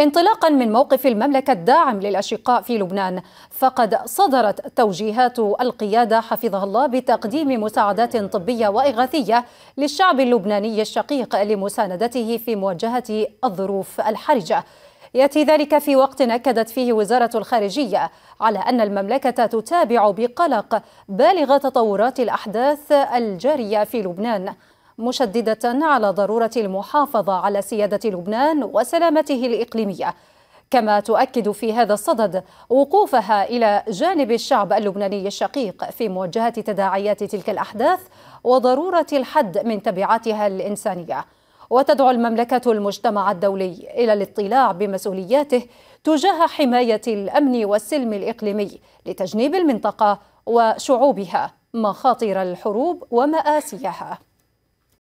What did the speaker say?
انطلاقا من موقف المملكة الداعم للأشقاء في لبنان فقد صدرت توجيهات القيادة حفظها الله بتقديم مساعدات طبية وإغاثية للشعب اللبناني الشقيق لمساندته في مواجهة الظروف الحرجة ياتي ذلك في وقت اكدت فيه وزاره الخارجيه على ان المملكه تتابع بقلق بالغ تطورات الاحداث الجاريه في لبنان مشددة على ضرورة المحافظة على سيادة لبنان وسلامته الإقليمية كما تؤكد في هذا الصدد وقوفها إلى جانب الشعب اللبناني الشقيق في مواجهة تداعيات تلك الأحداث وضرورة الحد من تبعاتها الإنسانية وتدعو المملكة المجتمع الدولي إلى الاطلاع بمسؤولياته تجاه حماية الأمن والسلم الإقليمي لتجنيب المنطقة وشعوبها مخاطر الحروب ومآسيها